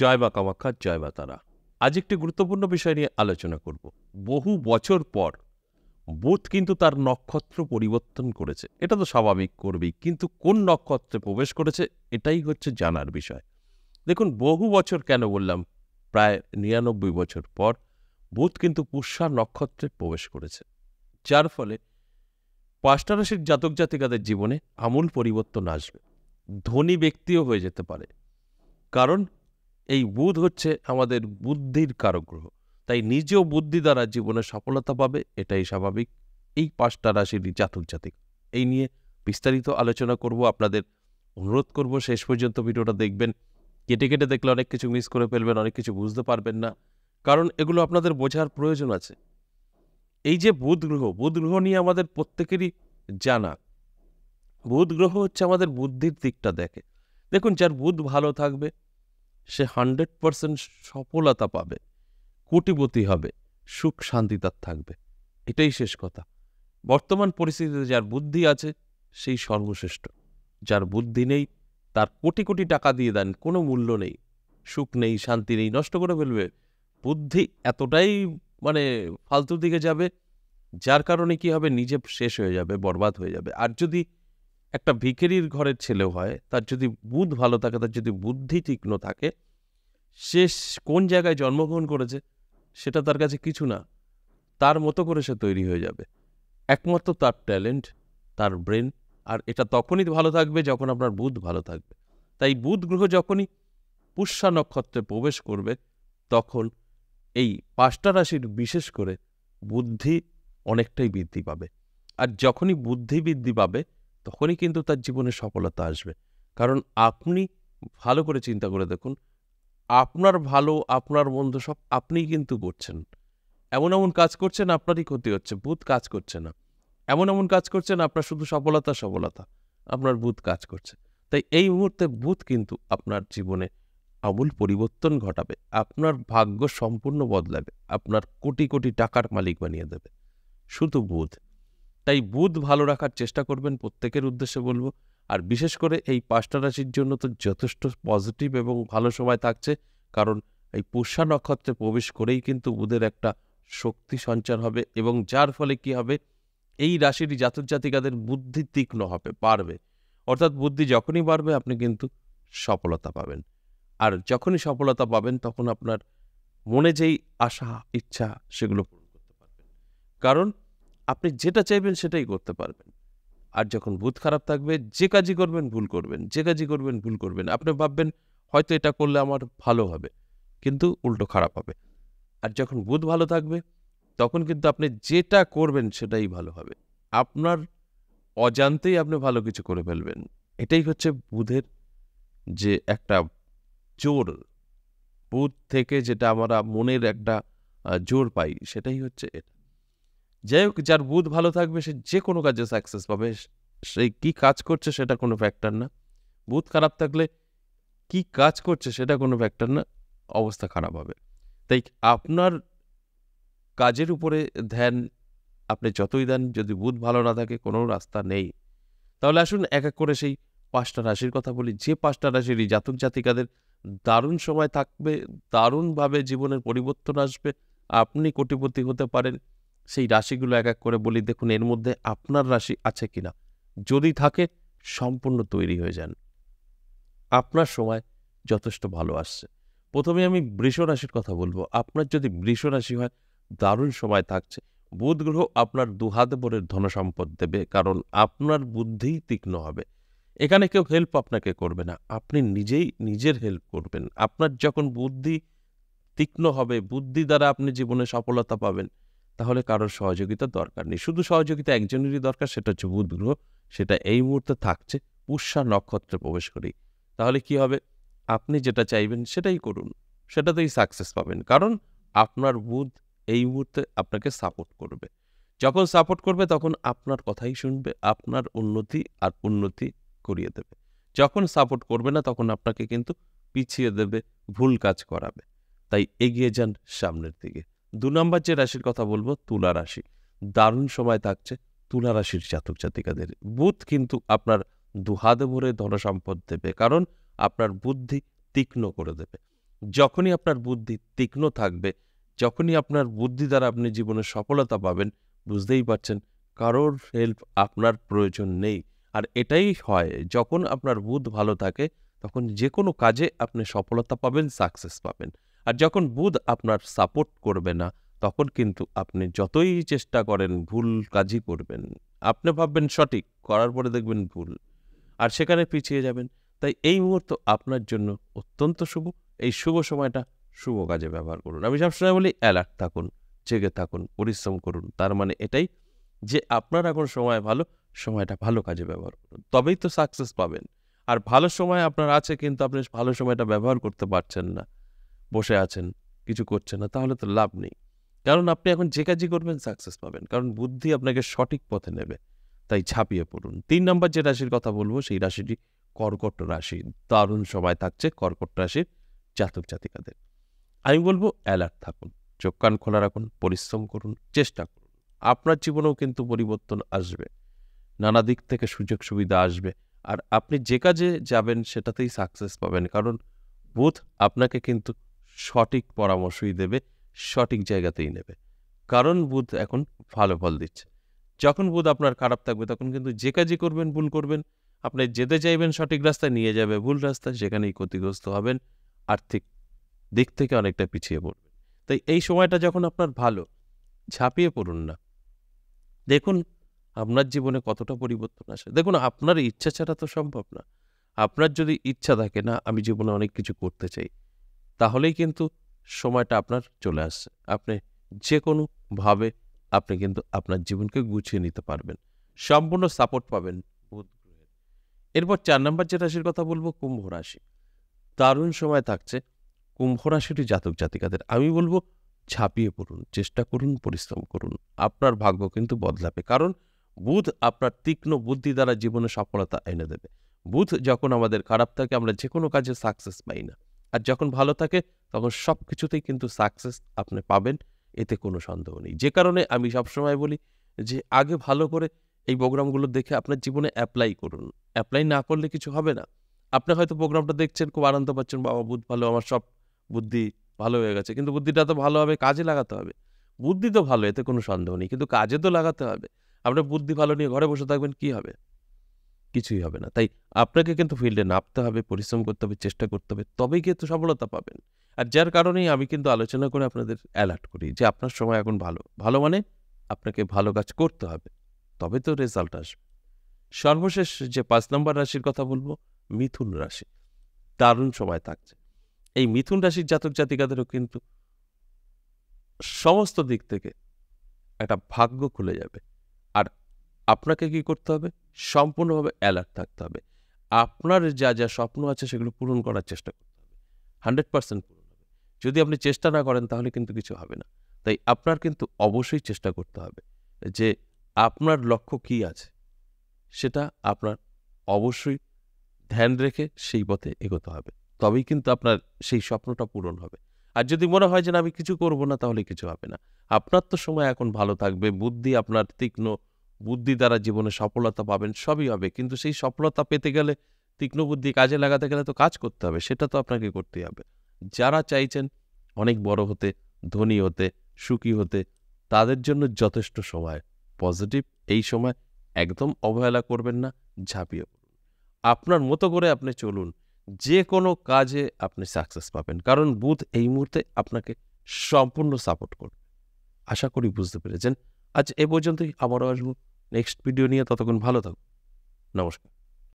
জয় বা জয়বা জয় বা তারা আজ একটি গুরুত্বপূর্ণ বিষয় নিয়ে আলোচনা করব বহু বছর পর বুধ কিন্তু তার নক্ষত্র পরিবর্তন করেছে এটা তো স্বাভাবিক করবেই কিন্তু কোন নক্ষত্রে প্রবেশ করেছে এটাই হচ্ছে জানার বিষয় দেখুন বহু বছর কেন বললাম প্রায় নিরানব্বই বছর পর বুধ কিন্তু পুষ্যা নক্ষত্রে প্রবেশ করেছে যার ফলে পাষ্টারাশির জাতক জাতিকাদের জীবনে আমূল পরিবর্তন আসবে ধনী ব্যক্তিও হয়ে যেতে পারে কারণ এই বুধ হচ্ছে আমাদের বুদ্ধির কারক গ্রহ তাই নিজেও বুদ্ধি দ্বারা জীবনে সফলতা পাবে এটাই স্বাভাবিক এই পাঁচটা রাশির জাতক জাতিক এই নিয়ে বিস্তারিত আলোচনা করব আপনাদের অনুরোধ করব শেষ পর্যন্ত ভিডিওটা দেখবেন কেটে কেটে দেখলে অনেক কিছু মিস করে ফেলবেন অনেক কিছু বুঝতে পারবেন না কারণ এগুলো আপনাদের বোঝার প্রয়োজন আছে এই যে বুধ গ্রহ বুধ গ্রহ নিয়ে আমাদের প্রত্যেকেরই জানা বুধ গ্রহ হচ্ছে আমাদের বুদ্ধির দিকটা দেখে দেখুন যার বুধ ভালো থাকবে সে হান্ড্রেড পারসেন্ট সফলতা পাবে কোটিপতি হবে সুখ শান্তি তার থাকবে এটাই শেষ কথা বর্তমান পরিস্থিতিতে যার বুদ্ধি আছে সেই সর্বশ্রেষ্ঠ যার বুদ্ধি নেই তার কোটি কোটি টাকা দিয়ে দেন কোনো মূল্য নেই সুখ নেই শান্তি নেই নষ্ট করে ফেলবে বুদ্ধি এতটাই মানে ফালতু দিকে যাবে যার কারণে কি হবে নিজে শেষ হয়ে যাবে বরবাদ হয়ে যাবে আর যদি একটা ভিখেরির ঘরের ছেলেও হয় তার যদি বুধ ভালো থাকে তার যদি বুদ্ধি তীক্ষ্ণ থাকে সে কোন জায়গায় জন্মগ্রহণ করেছে সেটা তার কাছে কিছু না তার মতো করে সে তৈরি হয়ে যাবে একমাত্র তার ট্যালেন্ট তার ব্রেন আর এটা তখনই ভালো থাকবে যখন আপনার বুধ ভালো থাকবে তাই বুধ গ্রহ যখনই পুষ্যা নক্ষত্রে প্রবেশ করবে তখন এই পাঁচটা রাশির বিশেষ করে বুদ্ধি অনেকটাই বৃদ্ধি পাবে আর যখনই বুদ্ধি বৃদ্ধি পাবে তখনই কিন্তু তার জীবনে সফলতা আসবে কারণ আপনি ভালো করে চিন্তা করে দেখুন আপনার ভালো আপনার মন্দ সব আপনিই কিন্তু করছেন এমন এমন কাজ করছেন আপনারই ক্ষতি হচ্ছে ভূত কাজ করছে না এমন এমন কাজ করছেন আপনার শুধু সফলতা সফলতা আপনার ভূত কাজ করছে তাই এই মুহূর্তে ভূত কিন্তু আপনার জীবনে আমূল পরিবর্তন ঘটাবে আপনার ভাগ্য সম্পূর্ণ বদলাবে আপনার কোটি কোটি টাকার মালিক বানিয়ে দেবে শুধু বুধ তাই বুধ ভালো রাখার চেষ্টা করবেন প্রত্যেকের উদ্দেশ্যে বলবো আর বিশেষ করে এই পাঁচটা রাশির জন্য তো যথেষ্ট পজিটিভ এবং ভালো সময় থাকছে কারণ এই পুষ্যা নক্ষত্রে প্রবেশ করেই কিন্তু বুধের একটা শক্তি সঞ্চার হবে এবং যার ফলে কি হবে এই রাশির জাতক জাতিকাদের বুদ্ধি তীক্ষ্ণ হবে বাড়বে অর্থাৎ বুদ্ধি যখনই বাড়বে আপনি কিন্তু সফলতা পাবেন আর যখনই সফলতা পাবেন তখন আপনার মনে যেই আশা ইচ্ছা সেগুলো পূরণ করতে পারবেন কারণ আপনি যেটা চাইবেন সেটাই করতে পারবেন আর যখন বুধ খারাপ থাকবে যে কাজই করবেন ভুল করবেন যে কাজই করবেন ভুল করবেন আপনি ভাববেন হয়তো এটা করলে আমার ভালো হবে কিন্তু উল্টো খারাপ হবে আর যখন বুধ ভালো থাকবে তখন কিন্তু আপনি যেটা করবেন সেটাই ভালো হবে আপনার অজান্তেই আপনি ভালো কিছু করে ফেলবেন এটাই হচ্ছে বুধের যে একটা জোর বুধ থেকে যেটা আমরা মনের একটা জোর পাই সেটাই হচ্ছে এটা যাই হোক যার বুধ ভালো থাকবে সে যে কোনো কাজে সাকসেস পাবে সে কী কাজ করছে সেটা কোনো ফ্যাক্টর না বুধ খারাপ থাকলে কি কাজ করছে সেটা কোনো ফ্যাক্টর না অবস্থা খারাপ হবে তাই আপনার কাজের উপরে ধ্যান আপনি যতই দেন যদি বুধ ভালো না থাকে কোনো রাস্তা নেই তাহলে আসুন এক এক করে সেই পাঁচটা রাশির কথা বলি যে পাঁচটা রাশিরই জাতক জাতিকাদের দারুণ সময় থাকবে দারুণভাবে জীবনের পরিবর্তন আসবে আপনি কোটিপতি হতে পারেন সেই রাশিগুলো এক এক করে বলি দেখুন এর মধ্যে আপনার রাশি আছে কিনা যদি থাকে সম্পূর্ণ তৈরি হয়ে যান আপনার সময় যথেষ্ট ভালো আসছে প্রথমে আমি বৃষ রাশির কথা বলবো আপনার যদি বৃষ রাশি হয় দারুণ সময় থাকছে বুধ গ্রহ আপনার দুহাতে ভরের ধনসম্পদ দেবে কারণ আপনার বুদ্ধি তীক্ষ্ণ হবে এখানে কেউ হেল্প আপনাকে করবে না আপনি নিজেই নিজের হেল্প করবেন আপনার যখন বুদ্ধি তীক্ষ্ণ হবে বুদ্ধি দ্বারা আপনি জীবনে সফলতা পাবেন তাহলে কারোর সহযোগিতা দরকার নেই শুধু সহযোগিতা একজনেরই দরকার সেটা হচ্ছে বুধগ্রহ সেটা এই মুহূর্তে থাকছে পুষ্যা নক্ষত্রে প্রবেশ করি তাহলে কি হবে আপনি যেটা চাইবেন সেটাই করুন সেটাতেই সাকসেস পাবেন কারণ আপনার বুধ এই মুহূর্তে আপনাকে সাপোর্ট করবে যখন সাপোর্ট করবে তখন আপনার কথাই শুনবে আপনার উন্নতি আর উন্নতি করিয়ে দেবে যখন সাপোর্ট করবে না তখন আপনাকে কিন্তু পিছিয়ে দেবে ভুল কাজ করাবে তাই এগিয়ে যান সামনের দিকে দু নম্বর যে রাশির কথা বলবো তুলা রাশি দারুণ সময় থাকছে তুলা রাশির জাতক জাতিকাদের বুধ কিন্তু আপনার দুহাতে ভরে ধন সম্পদ দেবে কারণ আপনার বুদ্ধি তীক্ষ্ণ করে দেবে যখনই আপনার বুদ্ধি তীক্ষ্ণ থাকবে যখনই আপনার বুদ্ধি দ্বারা আপনি জীবনে সফলতা পাবেন বুঝতেই পারছেন কারোর হেল্প আপনার প্রয়োজন নেই আর এটাই হয় যখন আপনার বুধ ভালো থাকে তখন যে কোনো কাজে আপনি সফলতা পাবেন সাকসেস পাবেন আর যখন বুধ আপনার সাপোর্ট করবে না তখন কিন্তু আপনি যতই চেষ্টা করেন ভুল কাজই করবেন আপনি ভাববেন সঠিক করার পরে দেখবেন ভুল আর সেখানে পিছিয়ে যাবেন তাই এই মুহূর্ত আপনার জন্য অত্যন্ত শুভ এই শুভ সময়টা শুভ কাজে ব্যবহার করুন আমি সবসময় বলি অ্যালার্ট থাকুন জেগে থাকুন পরিশ্রম করুন তার মানে এটাই যে আপনার এখন সময় ভালো সময়টা ভালো কাজে ব্যবহার করুন তবেই তো সাকসেস পাবেন আর ভালো সময় আপনার আছে কিন্তু আপনি ভালো সময়টা ব্যবহার করতে পারছেন না বসে আছেন কিছু করছেন না তাহলে তো লাভ নেই কারণ আপনি এখন যে কাজই করবেন সাকসেস পাবেন কারণ বুদ্ধি আপনাকে সঠিক পথে নেবে তাই ঝাঁপিয়ে পড়ুন তিন নম্বর যে রাশির কথা বলবো সেই রাশিটি কর্কট রাশি দারুণ সময় থাকছে কর্কট রাশির জাতক জাতিকাদের আমি বলবো অ্যালার্ট থাকুন চোখ কান খোলা রাখুন পরিশ্রম করুন চেষ্টা করুন আপনার জীবনেও কিন্তু পরিবর্তন আসবে নানা দিক থেকে সুযোগ সুবিধা আসবে আর আপনি যে কাজে যাবেন সেটাতেই সাকসেস পাবেন কারণ বুধ আপনাকে কিন্তু সঠিক পরামর্শই দেবে সঠিক জায়গাতেই নেবে কারণ বুধ এখন ভালো ফল দিচ্ছে যখন বুধ আপনার খারাপ থাকবে তখন কিন্তু যে কাজই করবেন ভুল করবেন আপনি যেতে চাইবেন সঠিক রাস্তায় নিয়ে যাবে ভুল রাস্তা সেখানেই ক্ষতিগ্রস্ত হবেন আর্থিক দিক থেকে অনেকটা পিছিয়ে পড়বেন তাই এই সময়টা যখন আপনার ভালো ঝাঁপিয়ে পড়ুন না দেখুন আপনার জীবনে কতটা পরিবর্তন আসে দেখুন আপনার ইচ্ছা ছাড়া তো সম্ভব না আপনার যদি ইচ্ছা থাকে না আমি জীবনে অনেক কিছু করতে চাই তাহলেই কিন্তু সময়টা আপনার চলে আসছে আপনি যে কোনোভাবে আপনি কিন্তু আপনার জীবনকে গুছিয়ে নিতে পারবেন সম্পূর্ণ সাপোর্ট পাবেন বুধ গ্রহের এরপর চার নম্বর যে রাশির কথা বলবো কুম্ভ রাশি দারুণ সময় থাকছে কুম্ভ রাশিটি জাতক জাতিকাদের আমি বলবো ছাপিয়ে পড়ুন চেষ্টা করুন পরিশ্রম করুন আপনার ভাগ্য কিন্তু বদলাবে কারণ বুধ আপনার তীক্ষ্ণ বুদ্ধি দ্বারা জীবনে সফলতা এনে দেবে বুধ যখন আমাদের খারাপ থাকে আমরা যে কোনো কাজে সাকসেস পাই না আর যখন ভালো থাকে তখন সব কিছুতেই কিন্তু সাকসেস আপনি পাবেন এতে কোনো সন্দেহ নেই যে কারণে আমি সবসময় বলি যে আগে ভালো করে এই প্রোগ্রামগুলো দেখে আপনার জীবনে অ্যাপ্লাই করুন অ্যাপ্লাই না করলে কিছু হবে না আপনি হয়তো প্রোগ্রামটা দেখছেন খুব আনন্দ পাচ্ছেন বাবা বুধ ভালো আমার সব বুদ্ধি ভালো হয়ে গেছে কিন্তু বুদ্ধিটা তো ভালো হবে কাজে লাগাতে হবে বুদ্ধি তো ভালো এতে কোনো সন্দেহ নেই কিন্তু কাজে তো লাগাতে হবে আপনার বুদ্ধি ভালো নিয়ে ঘরে বসে থাকবেন কি হবে কিছুই হবে না তাই আপনাকে কিন্তু ফিল্ডে নামতে হবে পরিশ্রম করতে হবে চেষ্টা করতে হবে তবেই কিন্তু সফলতা পাবেন আর যার কারণেই আমি কিন্তু আলোচনা করে আপনাদের অ্যালার্ট করি যে আপনার সময় এখন ভালো ভালো মানে আপনাকে ভালো কাজ করতে হবে তবে তো রেজাল্ট আসবে সর্বশেষ যে পাঁচ নম্বর রাশির কথা বলবো মিথুন রাশি দারুণ সময় থাকছে এই মিথুন রাশির জাতক জাতিকাদেরও কিন্তু সমস্ত দিক থেকে একটা ভাগ্য খুলে যাবে আপনাকে কি করতে হবে সম্পূর্ণভাবে অ্যালার্ট থাকতে হবে আপনার যা যা স্বপ্ন আছে সেগুলো পূরণ করার চেষ্টা করতে হবে হান্ড্রেড পার্সেন্ট পূরণ হবে যদি আপনি চেষ্টা না করেন তাহলে কিন্তু কিছু হবে না তাই আপনার কিন্তু অবশ্যই চেষ্টা করতে হবে যে আপনার লক্ষ্য কি আছে সেটা আপনার অবশ্যই ধ্যান রেখে সেই পথে এগোতে হবে তবেই কিন্তু আপনার সেই স্বপ্নটা পূরণ হবে আর যদি মনে হয় যে না আমি কিছু করব না তাহলে কিছু হবে না আপনার তো সময় এখন ভালো থাকবে বুদ্ধি আপনার তীক্ষ্ণ বুদ্ধি দ্বারা জীবনে সফলতা পাবেন সবই হবে কিন্তু সেই সফলতা পেতে গেলে তীক্ষ্ণ বুদ্ধি কাজে লাগাতে গেলে তো কাজ করতে হবে সেটা তো আপনাকে করতেই হবে যারা চাইছেন অনেক বড় হতে ধনী হতে সুখী হতে তাদের জন্য যথেষ্ট সময় পজিটিভ এই সময় একদম অবহেলা করবেন না ঝাঁপিয়ে আপনার মতো করে আপনি চলুন যে কোনো কাজে আপনি সাকসেস পাবেন কারণ বুধ এই মুহূর্তে আপনাকে সম্পূর্ণ সাপোর্ট করবে আশা করি বুঝতে পেরেছেন আজ এ পর্যন্তই আবারও আসবো নেক্সট ভিডিও নিয়ে ততক্ষণ ভালো থাকুন নমস্কার